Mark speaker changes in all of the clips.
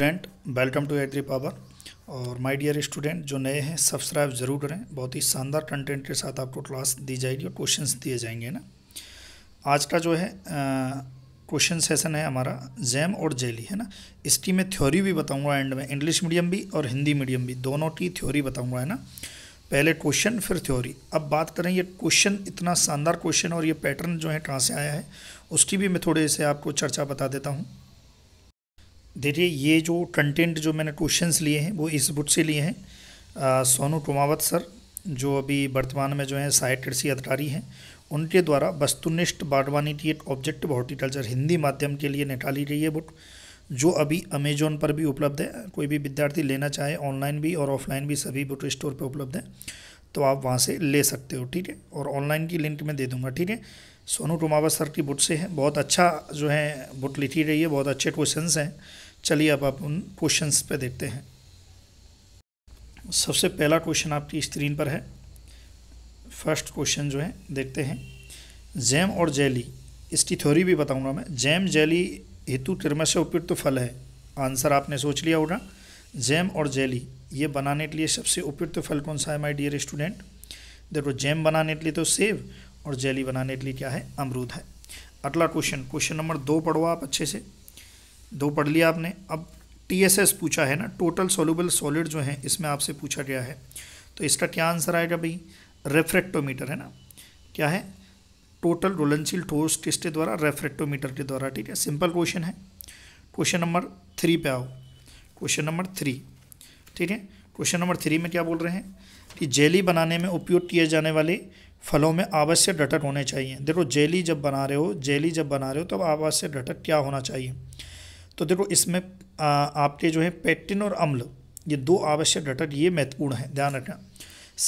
Speaker 1: student welcome to agri power और my dear student जो नए हैं सब्सक्राइब जरूर करें बहुत ही शानदार कंटेंट के साथ आपको क्लास दी जाएगी और क्वेश्चंस दिए जाएंगे ना आज का जो है क्वेश्चन सेशन है हमारा जैम और जेली है ना इसकी मैं थ्योरी भी बताऊंगा एंड में इंग्लिश मीडियम भी और हिंदी मीडियम भी दोनों की थ्योरी बताऊँगा है ना पहले क्वेश्चन फिर थ्योरी अब बात करें ये क्वेश्चन इतना शानदार क्वेश्चन और ये पैटर्न जो है कहाँ से आया है उसकी भी मैं थोड़े से आपको चर्चा बता देता हूँ देखिए ये जो कंटेंट जो मैंने क्वेश्चन लिए हैं वो इस बुक से लिए हैं सोनू टुमावत सर जो अभी वर्तमान में जो है सहायक कृषि अधिकारी हैं उनके द्वारा वस्तुनिष्ठ बागवानी की एक ऑब्जेक्टिव हॉर्टिकल्चर हिंदी माध्यम के लिए निकाली गई है बुक जो अभी अमेजोन पर भी उपलब्ध है कोई भी विद्यार्थी लेना चाहे ऑनलाइन भी और ऑफलाइन भी सभी बुक स्टोर पर उपलब्ध है तो आप वहाँ से ले सकते हो ठीक है और ऑनलाइन की लिंक मैं दे दूँगा ठीक है सोनू टुमावत सर की बुट से है बहुत अच्छा जो है बुट लिखी रही है बहुत अच्छे क्वेश्चन हैं चलिए अब आप उन क्वेश्चंस पे देखते हैं सबसे पहला क्वेश्चन आपकी स्क्रीन पर है फर्स्ट क्वेश्चन जो है देखते हैं जैम और जेली इसकी थ्योरी भी बताऊंगा मैं जैम जेली हेतु तिरमस से उपयुक्त फल है आंसर आपने सोच लिया होगा जैम और जेली ये बनाने के लिए सबसे उपयुक्त फल कौन सा है माई डियर स्टूडेंट देखो जैम बनाने के लिए तो सेब और जेली बनाने के लिए क्या है अमरूद है अगला क्वेश्चन क्वेश्चन नंबर दो पढ़ो आप अच्छे से दो पढ़ लिया आपने अब टीएसएस पूछा है ना टोटल सोलूबल सॉलिड जो है इसमें आपसे पूछा गया है तो इसका क्या आंसर आएगा भाई रेफ्रेक्टोमीटर है ना क्या है टोटल रोलनशील ठोस किसके द्वारा रेफ्रेक्टोमीटर के द्वारा ठीक है सिंपल क्वेश्चन है क्वेश्चन नंबर थ्री पे आओ क्वेश्चन नंबर थ्री ठीक है क्वेश्चन नंबर थ्री में क्या बोल रहे हैं कि जेली बनाने में उपयोग किए जाने वाले फलों में आवश्यक घटक होने चाहिए देखो जेली जब बना रहे हो जेली जब बना रहे हो तब आवश्यक घटक क्या होना चाहिए तो देखो इसमें आपके जो है पेक्टिन और अम्ल ये दो आवश्यक घटक ये महत्वपूर्ण है ध्यान रखना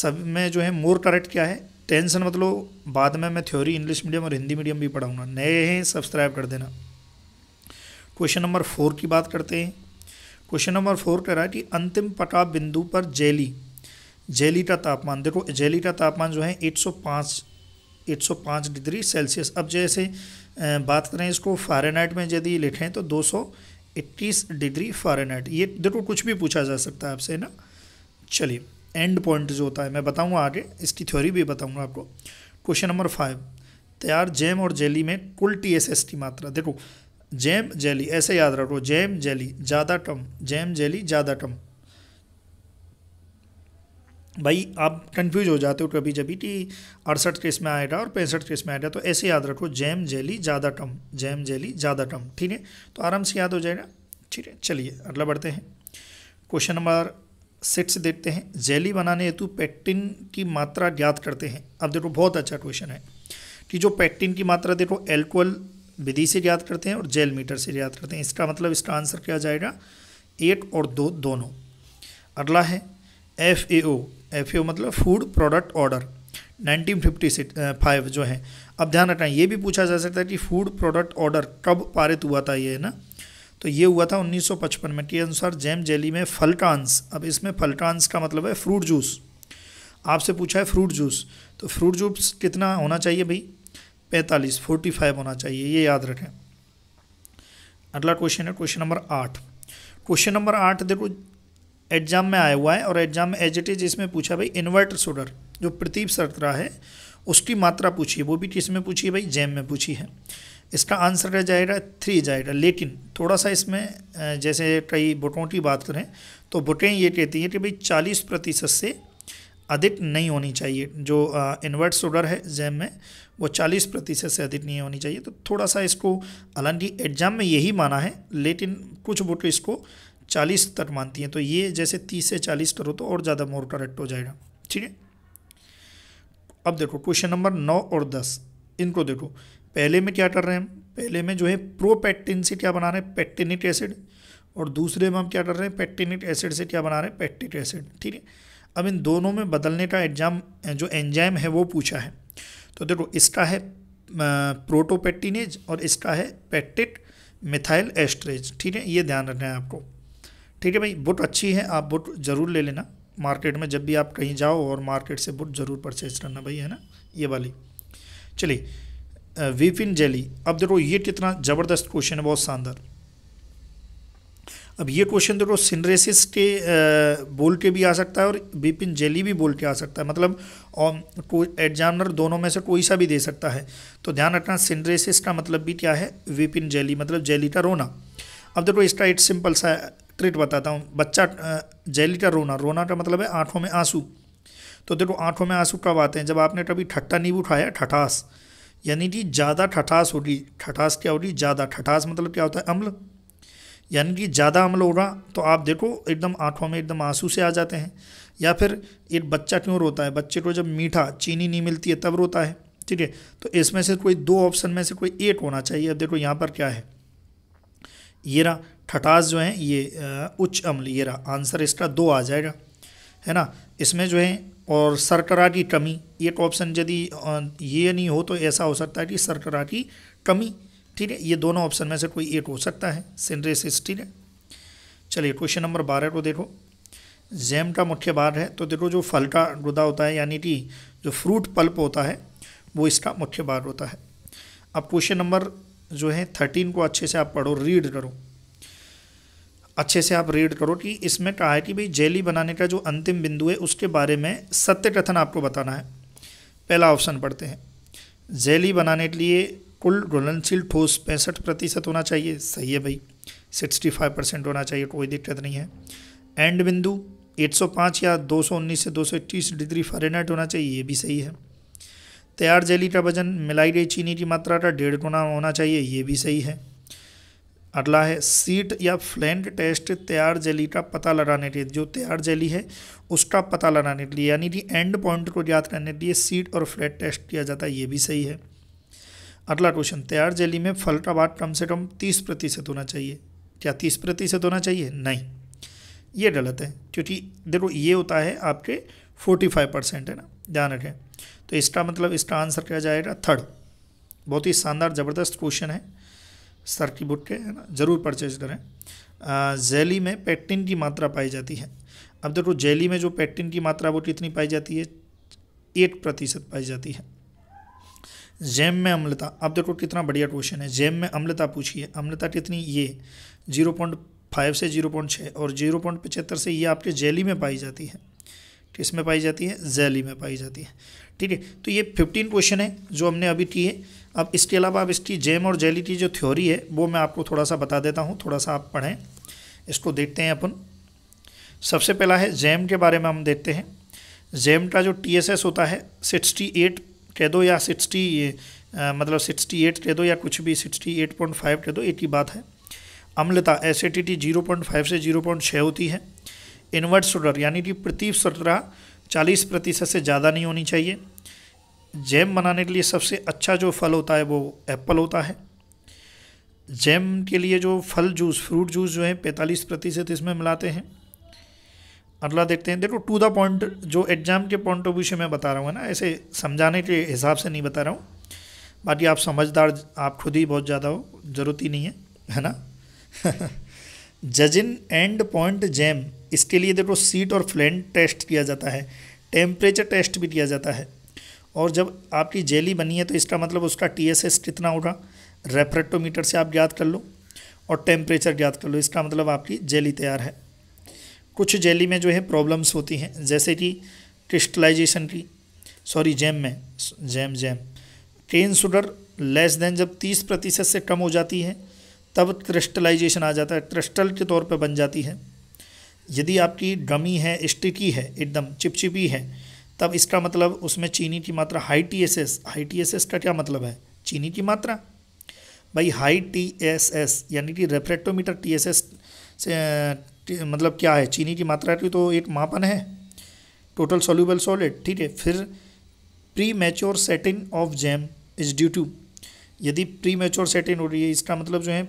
Speaker 1: सब में जो है मोर करेक्ट क्या है टेंशन मतलब बाद में मैं थ्योरी इंग्लिश मीडियम और हिंदी मीडियम भी पढ़ाऊँगा नए हैं सब्सक्राइब कर देना क्वेश्चन नंबर फोर की बात करते हैं क्वेश्चन नंबर फोर कह रहा है कि अंतिम पटा बिंदु पर जेली जेली का तापमान देखो जेली का तापमान जो है 805 805 डिग्री सेल्सियस अब जैसे बात करें इसको फारेनहाइट में यदि लिखें तो इक्कीस डिग्री फारेनहाइट ये देखो कुछ भी पूछा जा सकता है आपसे ना चलिए एंड पॉइंट जो होता है मैं बताऊंगा आगे इसकी थ्योरी भी बताऊंगा आपको क्वेश्चन नंबर फाइव तैयार जैम और जेली में कुल टी एस एस की मात्रा देखो जैम जेली ऐसे याद रखो जैम जेली ज़्यादा टम जैम जेली ज़्यादा टम भाई आप कंफ्यूज हो जाते हो कभी जब कि अड़सठ केस में आएगा और पैंसठ केस में आएगा तो ऐसे याद रखो जैम जेली ज़्यादा टम जैम जेली ज़्यादा टम ठीक है तो आराम से याद हो जाएगा ठीक है चलिए अगला बढ़ते हैं क्वेश्चन नंबर सिक्स देखते हैं जेली बनाने हेतु पैक्टिन की मात्रा ज्ञात करते हैं अब देखो बहुत अच्छा क्वेश्चन है कि जो पैक्टिन की मात्रा देखो एल्कोहल विधि से ज्ञात करते हैं और जेल मीटर से ज्ञात करते हैं इसका मतलब इसका आंसर क्या जाएगा एट और दो दोनों अगला है F A O F A ओ मतलब फूड प्रोडक्ट ऑर्डर 1950 फाइव जो है अब ध्यान रखना ये भी पूछा जा सकता है कि फूड प्रोडक्ट ऑर्डर कब पारित हुआ था ये है ना तो ये हुआ था 1955 में के अनुसार जैम जेली में फलटांस अब इसमें फलटांस का मतलब है फ्रूट जूस आपसे पूछा है फ्रूट जूस तो फ्रूट जूस कितना होना चाहिए भाई पैंतालीस फोर्टी फाइव होना चाहिए ये याद रखें अगला क्वेश्चन है क्वेश्चन नंबर आठ क्वेश्चन नंबर आठ देखो एग्जाम में आया हुआ है और एग्जाम में एज इट इज इसमें पूछा भाई इन्वर्ट सोडर जो प्रतीप सरतरा है उसकी मात्रा पूछी है वो भी किस में पूछी है भाई जैम में पूछी है इसका आंसर रह जाएगा थ्री जाएगा लेकिन थोड़ा सा इसमें जैसे कई बुटों की बात करें तो बुटें ये कहती हैं कि भाई चालीस प्रतिशत से अधिक नहीं होनी चाहिए जो इन्वर्ट सोडर है जैम में वो चालीस प्रतिशत से अधिक नहीं होनी चाहिए तो थोड़ा सा इसको हालांकि एग्जाम में यही माना है लेकिन कुछ वोट इसको चालीस तक मानती हैं तो ये जैसे तीस से चालीस करो तो और ज़्यादा मोर करेक्ट हो जाएगा ठीक है अब देखो क्वेश्चन नंबर नौ और दस इनको देखो पहले में क्या कर रहे हैं पहले में जो है प्रोपैक्टिन से क्या बना रहे हैं पैक्टिनिक एसिड और दूसरे में हम क्या कर रहे हैं पैक्टिनिक एसिड से क्या बना रहे हैं पैक्टिक एसिड ठीक है अब इन दोनों में बदलने का एग्जाम जो एंजाइम है वो पूछा है तो देखो इसका है प्रोटोपेक्टिनेज और इसका है पैक्टिक मिथाइल एस्ट्रेज ठीक है ये ध्यान रखना है आपको ठीक है भाई बुट अच्छी है आप बुट ज़रूर ले लेना मार्केट में जब भी आप कहीं जाओ और मार्केट से बुट ज़रूर परचेज करना भाई है ना ये वाली चलिए वीफिन जेली अब देखो ये कितना ज़बरदस्त क्वेश्चन है बहुत शानदार अब ये क्वेश्चन देखो सिनरेसिस के बोल के भी आ सकता है और विपिन जेली भी बोल के आ सकता है मतलब और एग्जामिनर दोनों में से कोई सा भी दे सकता है तो ध्यान रखना सिनरेसिस का मतलब भी क्या है विपिन जेली मतलब जेली का रोना अब देखो इसका एक सिंपल सा ट्रीट बताता हूँ बच्चा का रोना रोना का मतलब है आँखों में आंसू तो देखो आँखों में आंसू कब आते हैं जब आपने कभी ठट्टा नींबू खाया ठठास यानी कि ज़्यादा ठठास होगी ठठास क्या होगी ज़्यादा ठठास मतलब क्या होता है अम्ल यानी कि ज़्यादा अम्ल होगा तो आप देखो एकदम आँखों में एकदम आंसू से आ जाते हैं या फिर एक बच्चा क्यों रोता है बच्चे को जब मीठा चीनी नहीं मिलती है तब रोता है ठीक है तो इसमें से कोई दो ऑप्शन में से कोई एक होना चाहिए अब देखो यहाँ पर क्या है ये रहा ठटास जो है ये उच्च अम्ल ये रहा आंसर इसका दो आ जाएगा है ना इसमें जो है और सरकरा की कमी एक ऑप्शन यदि ये नहीं हो तो ऐसा हो सकता है कि सरकरा की कमी ठीक है ये दोनों ऑप्शन में से कोई एक हो सकता है सिंड्रेसिस ठीक है चलिए क्वेश्चन नंबर बारह को देखो जैम का मुख्य बार है तो देखो जो फल का गुदा होता है यानी कि जो फ्रूट पल्प होता है वो इसका मुख्य बार होता है अब क्वेश्चन नंबर जो है थर्टीन को अच्छे से आप पढ़ो रीड करो अच्छे से आप रीड करो कि इसमें कहा है कि भाई जेली बनाने का जो अंतिम बिंदु है उसके बारे में सत्य कथन आपको बताना है पहला ऑप्शन पढ़ते हैं जेली बनाने के लिए कुल घुलनशील ठोस पैंसठ प्रतिशत होना चाहिए सही है भाई सिक्सटी फाइव परसेंट होना चाहिए कोई दिक्कत नहीं है एंड बिंदु 805 या 219 से 221 डिग्री फारेनहाइट होना चाहिए ये भी सही है तैयार जेली का वजन मिलाई गई चीनी की मात्रा का डेढ़ गुना होना चाहिए ये भी सही है अगला है सीट या फ्लैंड टेस्ट तैयार जेली का पता लगाने के लिए जो तैयार जेली है उसका पता लगाने के लिए यानी कि एंड पॉइंट को याद करने के लिए सीट और फ्लैट टेस्ट किया जाता है ये भी सही है अगला क्वेश्चन तैयार जेली में फल का भाग कम से कम तीस प्रतिशत होना चाहिए क्या तीस प्रतिशत होना चाहिए नहीं ये गलत है क्योंकि देखो ये होता है आपके फोर्टी फाइव परसेंट है ना ध्यान रखें तो इसका मतलब इसका आंसर क्या जाएगा थर्ड बहुत ही शानदार ज़बरदस्त क्वेश्चन है सर की बुक के है ना ज़रूर परचेज करें जेली में पैक्टिन की मात्रा पाई जाती है अब देखो जेली में जो पैक्टिन की मात्रा वो कितनी पाई जाती है एट प्रतिशत पाई जाती है जैम में अम्लता अब देखो कितना बढ़िया क्वेश्चन है जैम में अम्लता पूछिए अम्लता कितनी ये जीरो पॉइंट फाइव से जीरो पॉइंट छः और जीरो पॉइंट पचहत्तर से ये आपके जेली में पाई जाती है किस में पाई जाती है जैली में पाई जाती है ठीक है तो ये फिफ्टीन क्वेश्चन है जो हमने अभी की है अब इसके अलावा अब इसकी जैम और जैली की जो थ्योरी है वो मैं आपको थोड़ा सा बता देता हूँ थोड़ा सा आप पढ़ें इसको देखते हैं अपन सबसे पहला है जैम के बारे में हम देखते हैं जैम का जो टी होता है सिक्सटी एट कह दो या सिक्सटी मतलब सिक्सटी एट कह दो या कुछ भी सिक्सटी एट पॉइंट फाइव कह दो एक ही बात है अम्लता S A T T zero point five से जीरो पॉइंट छः होती है इन्वर्ट शोल्डर यानी कि प्रति सत्रह चालीस प्रतिशत से ज़्यादा नहीं होनी चाहिए जैम बनाने के लिए सबसे अच्छा जो फल होता है वो एप्पल होता है जैम के लिए जो फल जूस फ्रूट जूस जो है पैंतालीस प्रतिशत इसमें मिलाते हैं अगला देखते हैं देखो टू द पॉइंट जो एग्ज़ाम के पॉइंट ऑफ व्यू से मैं बता रहा हूँ ना ऐसे समझाने के हिसाब से नहीं बता रहा हूँ बाकी आप समझदार आप खुद ही बहुत ज़्यादा हो ज़रूरत ही नहीं है है ना जजिन एंड पॉइंट जैम इसके लिए देखो सीट और फ्लैंड टेस्ट किया जाता है टेम्परेचर टेस्ट भी किया जाता है और जब आपकी जेली बनी है तो इसका मतलब उसका टी कितना होगा रेफ्रेक्टोमीटर से आप ज्ञात कर लो और टेम्परेचर ज्ञात कर लो इसका मतलब आपकी जेली तैयार है कुछ जेली में जो है प्रॉब्लम्स होती हैं जैसे कि क्रिस्टलाइजेशन की सॉरी जैम में jam jam cane sugar less than जब 30 प्रतिशत से कम हो जाती है तब क्रिस्टलाइजेशन आ जाता है क्रिस्टल के तौर पर बन जाती है यदि आपकी गमी है स्टिकी है एकदम चिपचिपी है तब इसका मतलब उसमें चीनी की मात्रा high T S S high T S S का क्या मतलब है चीनी की मात्रा भाई हाई टी एस एस यानी कि रेफ्रेक्टोमीटर टी एस एस से मतलब क्या है चीनी की मात्रा की तो एक मापन है टोटल सोल्यूबल सॉलिड ठीक है फिर premature setting of jam is due to यदि प्री मैच्योर सेटिंग हो रही है इसका मतलब जो है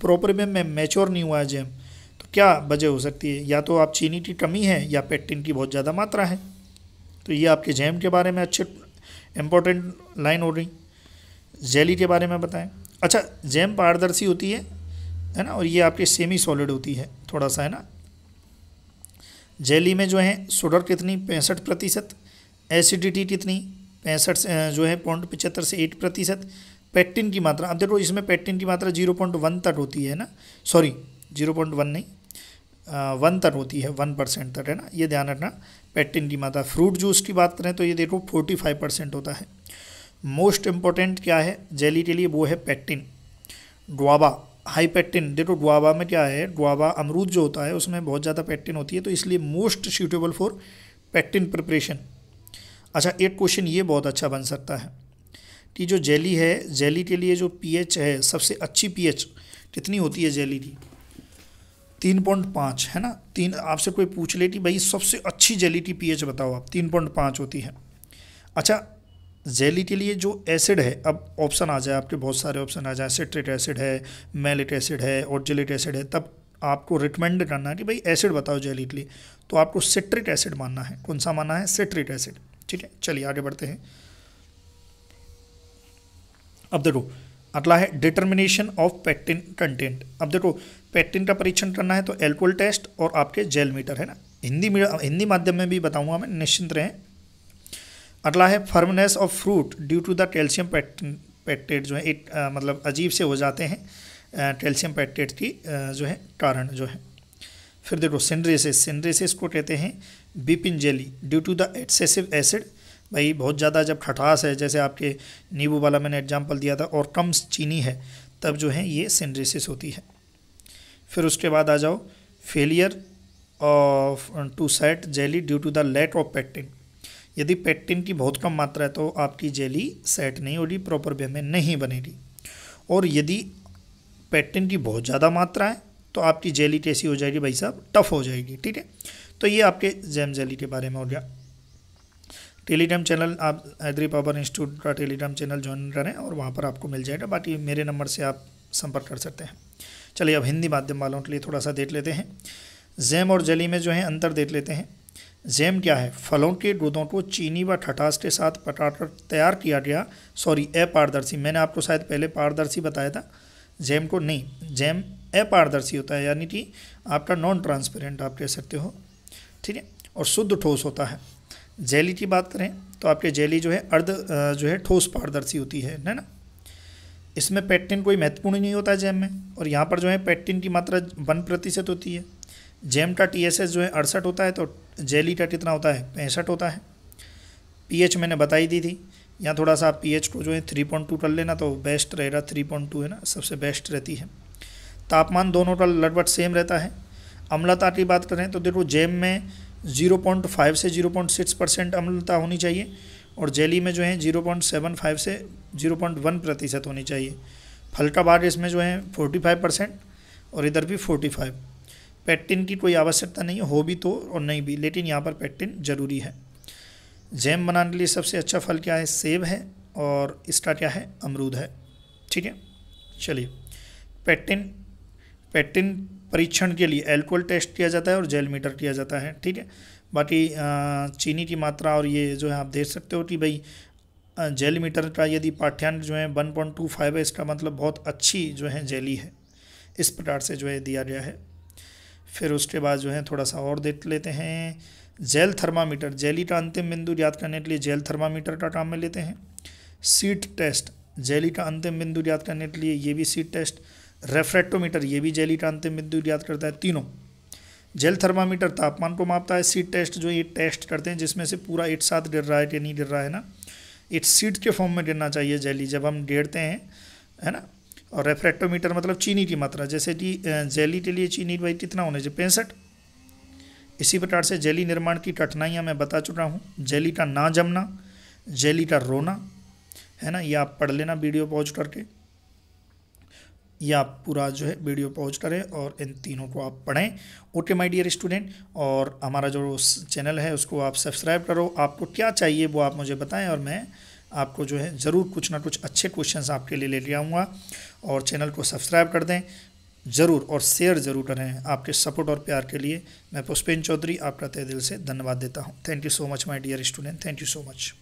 Speaker 1: प्रॉपर वे में मैच्योर नहीं हुआ है जैम तो क्या वजह हो सकती है या तो आप चीनी की कमी है या पेक्टिन की बहुत ज़्यादा मात्रा है तो ये आपके जैम के बारे में अच्छे इम्पोर्टेंट लाइन हो रही जेली के बारे में बताएं अच्छा जैम पारदर्शी होती है है ना और ये आपके सेमी सॉलिड होती है थोड़ा सा है ना जेली में जो है सुडर कितनी पैंसठ प्रतिशत एसिडिटी कितनी पैंसठ जो है पॉइंट पचहत्तर से एट प्रतिशत पेक्टिन की मात्रा अब देखो इसमें पेक्टिन की मात्रा जीरो पॉइंट वन तक होती है ना सॉरी जीरो पॉइंट वन नहीं वन तक होती है वन परसेंट तक है ना ये ध्यान रखना पेक्टिन की मात्रा फ्रूट जूस की बात करें तो ये देखो फोर्टी फाइव परसेंट होता है मोस्ट इम्पोर्टेंट क्या है जेली के लिए वो है पेक्टिन ग्वाबा हाई पेक्टिन देखो ग्वाबा में क्या है ग्वाबा अमरूद जो होता है उसमें बहुत ज़्यादा पेक्टिन होती है तो इसलिए most suitable for pectin preparation अच्छा एक क्वेश्चन ये बहुत अच्छा बन सकता है कि जो जेली है जेली के लिए जो पीएच है सबसे अच्छी पीएच कितनी होती है जेली की तीन पॉइंट पाँच है ना तीन आपसे कोई पूछ ले कि भाई सबसे अच्छी जेली की पीएच बताओ आप तीन पॉइंट पाँच होती है अच्छा जेली के लिए जो एसिड है अब ऑप्शन आ जाए आपके बहुत सारे ऑप्शन आ जाए सिट्रेट एसिड है मेलिट एसिड है ऑर्जेलिट एसिड है तब आपको रिकमेंड करना है कि भाई एसिड बताओ जेली के लिए तो आपको सिट्रिक एसिड मानना है कौन सा मानना है सिट्रिक एसिड ठीक है चलिए आगे बढ़ते हैं अब देखो अगला है डिटर्मिनेशन ऑफ पैक्टिन कंटेंट अब देखो पैक्टिन का परीक्षण करना है तो एल्कोल टेस्ट और आपके जेल मीटर है ना हिंदी हिंदी माध्यम में भी बताऊंगा मैं निश्चिंत रहें अगला है firmness of fruit due to the calcium pectin pectate जो है एक मतलब अजीब से हो जाते हैं कैल्शियम पैक्टेट की जो है कारण जो है फिर देखो सिंड्रेसिस सिंड्रेसिस को कहते हैं weeping jelly due to the excessive acid भाई बहुत ज़्यादा जब खटास है जैसे आपके नींबू वाला मैंने एग्जाम्पल दिया था और कम चीनी है तब जो है ये सिंड्रेसिस होती है फिर उसके बाद आ जाओ failure of to set jelly due to the lack of pectin यदि पैक्टिन की बहुत कम मात्रा है तो आपकी जेली सेट नहीं होगी प्रॉपर वे में नहीं बनेगी और यदि पैक्टिन की बहुत ज़्यादा मात्रा है तो आपकी जेली कैसी हो जाएगी भाई साहब टफ़ हो जाएगी ठीक है तो ये आपके जैम जेली के बारे में हो गया टेलीग्राम चैनल आप हैदरी पावर इंस्टीट्यूट का टेलीग्राम चैनल ज्वाइन करें और वहाँ पर आपको मिल जाएगा बाकी मेरे नंबर से आप संपर्क कर सकते हैं चलिए अब हिंदी माध्यम वालों के लिए थोड़ा सा देख लेते हैं जैम और जली में जो है अंतर देख लेते हैं जैम क्या है फलों के दूधों को चीनी व ठठास के साथ पटाकर तैयार किया गया सॉरी अपारदर्शी मैंने आपको शायद पहले पारदर्शी बताया था जैम को नहीं जैम अपारदर्शी होता है यानी कि आपका नॉन ट्रांसपेरेंट आप कह सकते हो ठीक है और शुद्ध ठोस होता है जेली की बात करें तो आपके जेली जो है अर्ध जो है ठोस पारदर्शी होती है है ना इसमें पैक्टिन कोई महत्वपूर्ण नहीं होता जैम में और यहाँ पर जो है पैक्टिन की मात्रा वन प्रतिशत होती है जैम का टी जो है अड़सठ होता है तो जेली का कितना होता है पैंसठ होता है पी मैंने बताई दी थी यहाँ थोड़ा सा आप एच को जो है थ्री पॉइंट टू कर लेना तो बेस्ट रहेगा थ्री पॉइंट टू है ना सबसे बेस्ट रहती है तापमान दोनों का लगभग सेम रहता है अम्लता की बात करें तो देखो जैम में 0.5 से 0.6 परसेंट अम्लता होनी चाहिए और जेली में जो है 0.75 से 0.1 प्रतिशत होनी चाहिए फल का बार इसमें जो है 45 परसेंट और इधर भी 45 पैक्टिन की कोई आवश्यकता नहीं हो भी तो और नहीं भी लेकिन यहाँ पर पैक्टिन ज़रूरी है जैम बनाने के लिए सबसे अच्छा फल क्या है सेब है और इसका क्या है अमरूद है ठीक है चलिए पैक्टिन पैक्टिन परीक्षण के लिए एल्कोहल टेस्ट किया जाता है और जेल मीटर किया जाता है ठीक है बाकी चीनी की मात्रा और ये जो है आप देख सकते हो कि भाई जेल मीटर का यदि पाठ्यांक जो है वन पॉइंट टू फाइव है इसका मतलब बहुत अच्छी जो है जेली है इस प्रकार से जो है दिया गया है फिर उसके बाद जो है थोड़ा सा और देख लेते हैं जेल थर्मामीटर जेली का अंतिम बिंदु याद करने के लिए जेल थर्मामीटर का काम में लेते हैं सीट टेस्ट जेली का अंतिम बिंदु याद करने के लिए ये भी सीट टेस्ट रेफ्रेक्टोमीटर ये भी जेली का अंतिम विद्युत याद करता है तीनों जेल थर्मामीटर तापमान को मापता है सीट टेस्ट जो ये टेस्ट करते हैं जिसमें से पूरा एक साथ गिर रहा है कि नहीं गिर रहा है ना एक सीट के फॉर्म में गिरना चाहिए जेली जब हम गिरते हैं है ना और रेफ्रेक्टोमीटर मतलब चीनी की मात्रा जैसे कि जेली के लिए चीनी भाई कितना होने चाहिए पैंसठ इसी प्रकार से जेली निर्माण की कठिनाइयाँ मैं बता चुका हूँ जेली का ना जमना जेली का रोना है ना ये आप पढ़ लेना वीडियो पॉज करके ये आप पूरा जो है वीडियो पॉज करें और इन तीनों को आप पढ़ें ओके माय डियर स्टूडेंट और हमारा जो चैनल है उसको आप सब्सक्राइब करो आपको क्या चाहिए वो आप मुझे बताएं और मैं आपको जो है ज़रूर कुछ ना कुछ अच्छे क्वेश्चंस आपके लिए ले ले आऊँगा और चैनल को सब्सक्राइब कर दें ज़रूर और शेयर ज़रूर करें आपके सपोर्ट और प्यार के लिए मैं पुष्पेन चौधरी आपका तय दिल से धन्यवाद देता हूँ thank you so much my dear student thank you so much